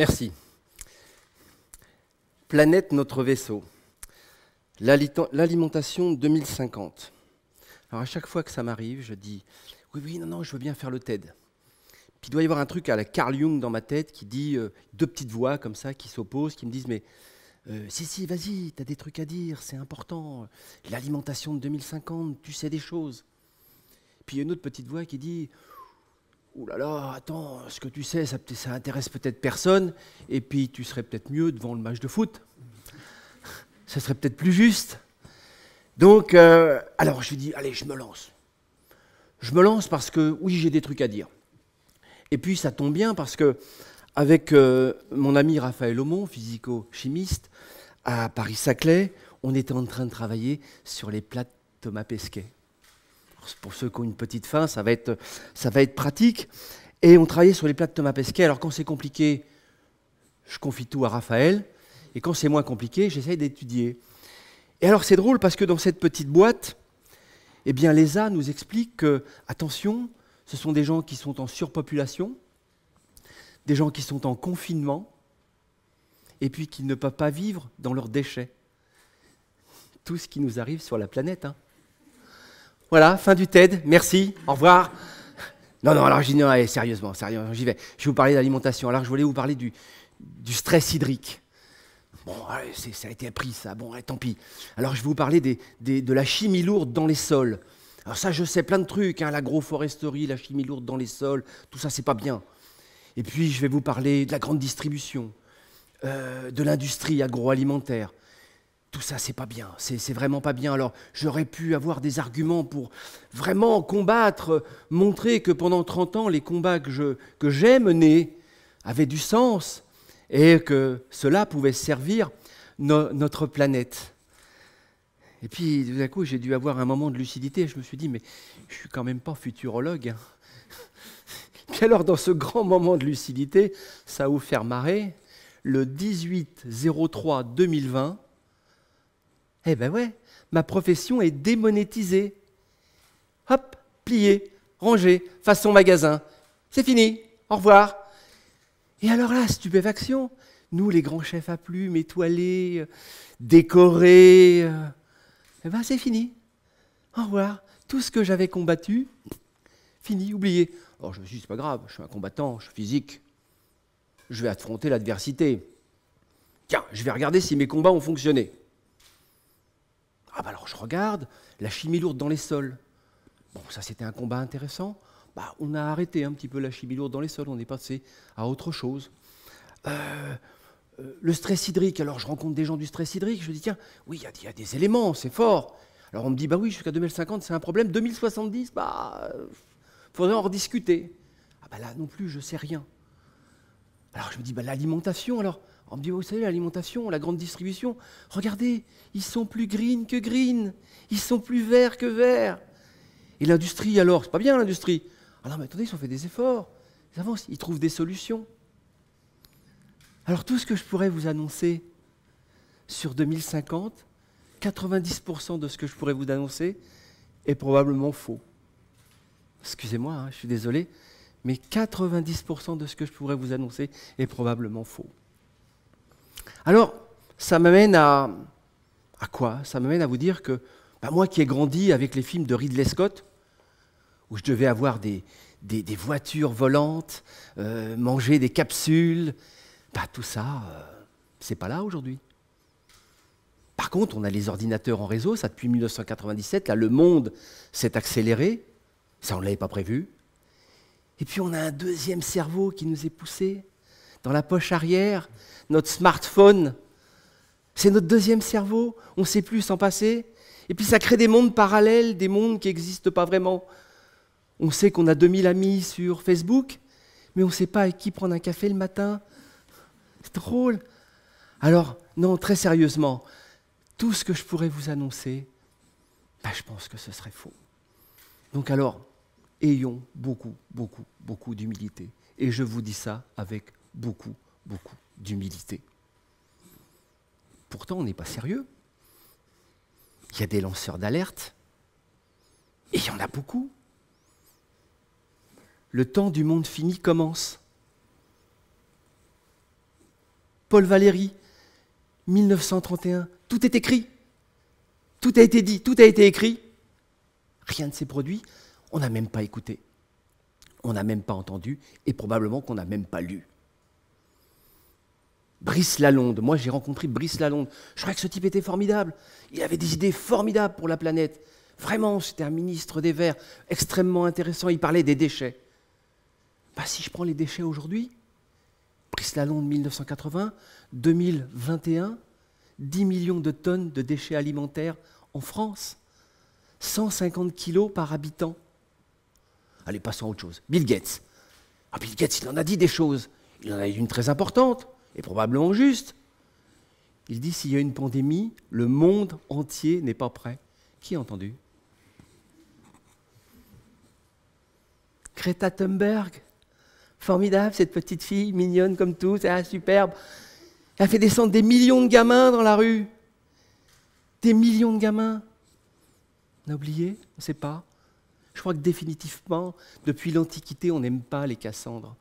Merci. Planète notre vaisseau. L'alimentation 2050. Alors à chaque fois que ça m'arrive, je dis oui, oui, non, non, je veux bien faire le TED. Puis il doit y avoir un truc à la Carl Jung dans ma tête qui dit euh, deux petites voix comme ça qui s'opposent, qui me disent mais euh, si, si, vas-y, t'as des trucs à dire, c'est important. L'alimentation de 2050, tu sais des choses. Puis une autre petite voix qui dit Ouh là là, attends, ce que tu sais, ça, ça intéresse peut-être personne, et puis tu serais peut-être mieux devant le match de foot. Ça serait peut-être plus juste. Donc, euh, alors je dis, allez, je me lance. Je me lance parce que, oui, j'ai des trucs à dire. Et puis ça tombe bien parce que, avec euh, mon ami Raphaël Aumont, physico-chimiste, à Paris-Saclay, on était en train de travailler sur les plates Thomas Pesquet. Pour ceux qui ont une petite faim, ça va être, ça va être pratique. Et on travaillait sur les plats de Thomas Pesquet. Alors quand c'est compliqué, je confie tout à Raphaël. Et quand c'est moins compliqué, j'essaye d'étudier. Et alors c'est drôle parce que dans cette petite boîte, eh bien l'ESA nous explique que, attention, ce sont des gens qui sont en surpopulation, des gens qui sont en confinement, et puis qui ne peuvent pas vivre dans leurs déchets. Tout ce qui nous arrive sur la planète. Hein. Voilà, fin du TED. Merci. Au revoir. Non, non, alors j'y non, allez, sérieusement, sérieusement, j'y vais. Je vais vous parler d'alimentation. Alors je voulais vous parler du, stress hydrique. Bon, ça a été appris, ça. Bon, tant pis. Alors je vais vous parler de la chimie lourde dans les sols. Alors ça, je sais plein de trucs, hein, l'agroforesterie, la chimie lourde dans les sols, tout ça, c'est pas bien. Et puis je vais vous parler de la grande distribution, euh, de l'industrie agroalimentaire, tout ça, c'est pas bien, c'est vraiment pas bien. Alors, j'aurais pu avoir des arguments pour vraiment combattre, montrer que pendant 30 ans, les combats que j'ai menés avaient du sens et que cela pouvait servir notre planète. Et puis, tout à coup, j'ai dû avoir un moment de lucidité. Je me suis dit, mais je suis quand même pas futurologue. Hein. alors, dans ce grand moment de lucidité, ça a vous faire marrer. Le 18 03 2020, eh ben ouais, ma profession est démonétisée. Hop, plier, ranger, façon magasin. C'est fini, au revoir. Et alors là, stupéfaction, nous les grands chefs à plumes, étoilés, euh, décorés, euh, eh ben c'est fini. Au revoir. Tout ce que j'avais combattu, fini, oublié. Alors oh, je me suis dit, c'est pas grave, je suis un combattant, je suis physique. Je vais affronter l'adversité. Tiens, je vais regarder si mes combats ont fonctionné. Ah bah alors je regarde, la chimie lourde dans les sols. Bon, ça c'était un combat intéressant. Bah, on a arrêté un petit peu la chimie lourde dans les sols, on est passé à autre chose. Euh, euh, le stress hydrique, alors je rencontre des gens du stress hydrique, je dis tiens, oui, il y, a des éléments, c'est fort. Alors on me dit bah oui, jusqu'à 2050 c'est un problème, 2070, bah euh, faudrait en rediscuter. Ah bah là non plus, je sais rien. Alors je me dis bah l'alimentation, alors on me dit, vous savez, l'alimentation, la grande distribution, regardez, ils sont plus green que green, ils sont plus verts que verts. Et l'industrie, alors, c'est pas bien l'industrie. Alors, ah mais attendez, ils ont fait des efforts, ils avancent, ils trouvent des solutions. Alors, tout ce que je pourrais vous annoncer sur 2050, 90% de ce que je pourrais vous annoncer est probablement faux. Excusez-moi, hein, je suis désolé, mais 90% de ce que je pourrais vous annoncer est probablement faux. Alors, ça m'amène à, à quoi Ça m'amène à vous dire que bah, moi qui ai grandi avec les films de Ridley Scott, où je devais avoir des, voitures volantes, euh, manger des capsules, bah, tout ça, ce euh, c'est pas là aujourd'hui. Par contre, on a les ordinateurs en réseau, ça depuis 1997, là le monde s'est accéléré, ça on ne l'avait pas prévu. Et puis on a un deuxième cerveau qui nous est poussé, dans la poche arrière, notre smartphone. C'est notre deuxième cerveau, on ne sait plus s'en passer. Et puis ça crée des mondes parallèles, des mondes qui n'existent pas vraiment. On sait qu'on a 2000 amis sur Facebook, mais on ne sait pas avec qui prendre un café le matin. C'est drôle. Alors, non, très sérieusement, tout ce que je pourrais vous annoncer, bah, je pense que ce serait faux. Donc alors, ayons beaucoup, beaucoup, beaucoup d'humilité. Et je vous dis ça avec beaucoup, beaucoup d'humilité. Pourtant, on n'est pas sérieux. Il y a des lanceurs d'alerte. Et il y en a beaucoup. Le temps du monde fini commence. Paul Valéry, 1931, tout est écrit. Tout a été dit, tout a été écrit. Rien ne s'est produit. On n'a même pas écouté. On n'a même pas entendu. Et probablement qu'on n'a même pas lu. Brice Lalonde. Moi, j'ai rencontré Brice Lalonde. Je crois que ce type était formidable. Il avait des idées formidables pour la planète. Vraiment, c'était un ministre des Verts extrêmement intéressant. Il parlait des déchets. Bah, si je prends les déchets aujourd'hui, Brice Lalonde 1980, 2021, 10 millions de tonnes de déchets alimentaires en France. 150 kilos par habitant. Allez, passons à autre chose. Bill Gates. Ah, Bill Gates, il en a dit des choses. Il en a eu une très importante et probablement juste. Il dit s'il y a une pandémie, le monde entier n'est pas prêt. Qui a entendu Greta Thunberg, formidable cette petite fille, mignonne comme tout, c'est superbe. Elle a fait descendre des millions de gamins dans la rue. Des millions de gamins. On a oublié On ne sait pas. Je crois que définitivement, depuis l'Antiquité, on n'aime pas les Cassandres.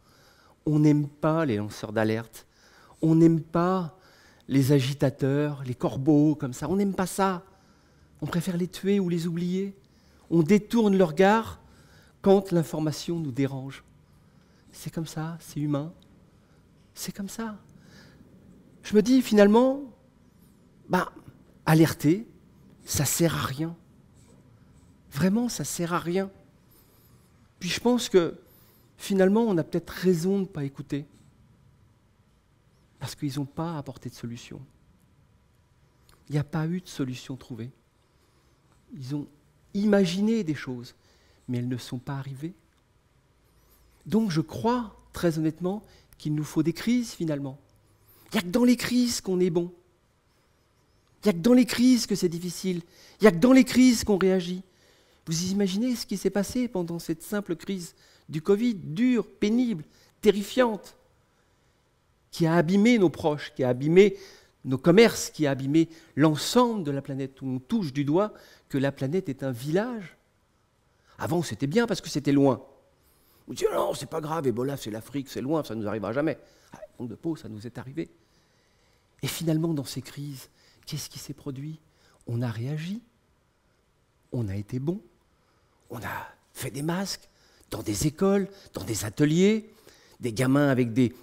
On n'aime pas les lanceurs d'alerte. On n'aime pas les agitateurs, les corbeaux comme ça. On n'aime pas ça. On préfère les tuer ou les oublier. On détourne le regard quand l'information nous dérange. C'est comme ça, c'est humain. C'est comme ça. Je me dis finalement, bah, alerter, ça sert à rien. Vraiment, ça sert à rien. Puis je pense que finalement, on a peut-être raison de ne pas écouter parce qu'ils n'ont pas apporté de solution. Il n'y a pas eu de solution trouvée. Ils ont imaginé des choses, mais elles ne sont pas arrivées. Donc je crois, très honnêtement, qu'il nous faut des crises finalement. Il n'y a que dans les crises qu'on est bon. Il n'y a que dans les crises que c'est difficile. Il n'y a que dans les crises qu'on réagit. Vous imaginez ce qui s'est passé pendant cette simple crise du Covid, dure, pénible, terrifiante qui a abîmé nos proches, qui a abîmé nos commerces, qui a abîmé l'ensemble de la planète, où on touche du doigt que la planète est un village. Avant, c'était bien parce que c'était loin. On dit non, c'est pas grave, Ebola, c'est l'Afrique, c'est loin, ça ne nous arrivera jamais. Ah, de peau, ça nous est arrivé. Et finalement, dans ces crises, qu'est-ce qui s'est produit On a réagi, on a été bon, on a fait des masques dans des écoles, dans des ateliers, des gamins avec des,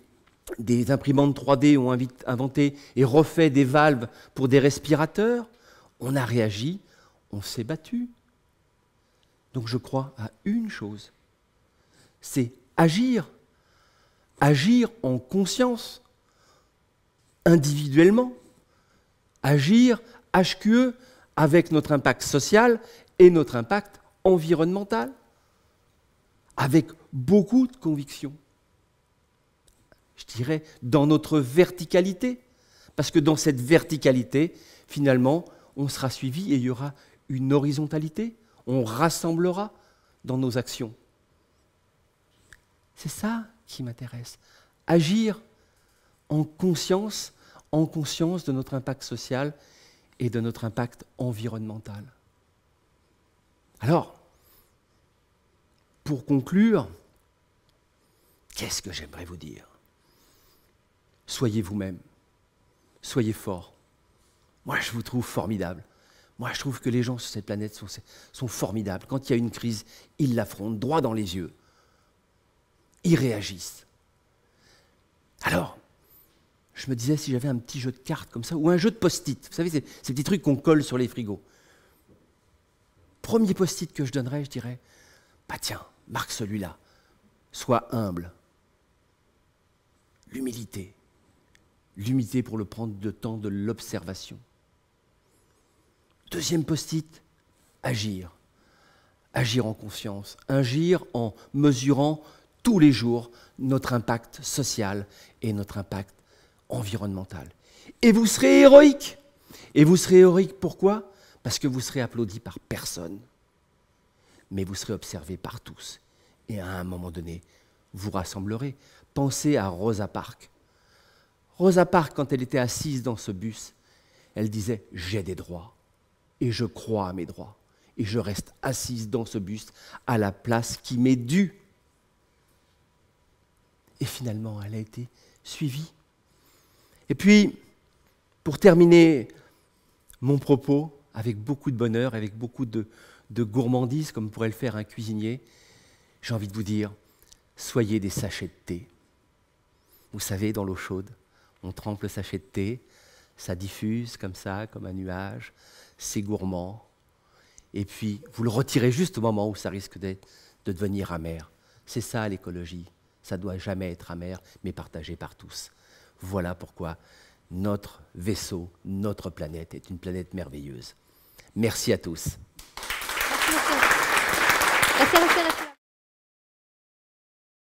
des imprimantes 3D ont inventé et refait des valves pour des respirateurs. On a réagi, on s'est battu. Donc je crois à une chose, c'est agir, agir en conscience, individuellement, agir HQE avec notre impact social et notre impact environnemental, avec beaucoup de conviction je dirais, dans notre verticalité. Parce que dans cette verticalité, finalement, on sera suivi et il y aura une horizontalité. On rassemblera dans nos actions. C'est ça qui m'intéresse. Agir en conscience, en conscience de notre impact social et de notre impact environnemental. Alors, pour conclure, qu'est-ce que j'aimerais vous dire soyez vous-même, soyez fort. Moi, je vous trouve formidable. Moi, je trouve que les gens sur cette planète sont, formidables. Quand il y a une crise, ils l'affrontent droit dans les yeux. Ils réagissent. Alors, je me disais si j'avais un petit jeu de cartes comme ça, ou un jeu de post-it. Vous savez, ces, ces petits trucs qu'on colle sur les frigos. Premier post-it que je donnerais, je dirais, bah tiens, marque celui-là. Sois humble. L'humilité. Limiter pour le prendre de temps de l'observation. Deuxième post-it, agir. Agir en conscience, agir en mesurant tous les jours notre impact social et notre impact environnemental. Et vous serez héroïque. Et vous serez héroïque pourquoi Parce que vous serez applaudi par personne. Mais vous serez observé par tous. Et à un moment donné, vous rassemblerez. Pensez à Rosa Parks. Rosa Parks, quand elle était assise dans ce bus, elle disait J'ai des droits et je crois à mes droits et je reste assise dans ce bus à la place qui m'est due. Et finalement, elle a été suivie. Et puis, pour terminer mon propos, avec beaucoup de bonheur, avec beaucoup de, de gourmandise, comme pourrait le faire un cuisinier, j'ai envie de vous dire, soyez des sachets de thé. Vous savez, dans l'eau chaude, on trempe le sachet de thé, ça diffuse comme ça, comme un nuage, c'est gourmand. Et puis, vous le retirez juste au moment où ça risque de devenir amer. C'est ça l'écologie. Ça doit jamais être amer, mais partagé par tous. Voilà pourquoi notre vaisseau, notre planète est une planète merveilleuse. Merci à tous.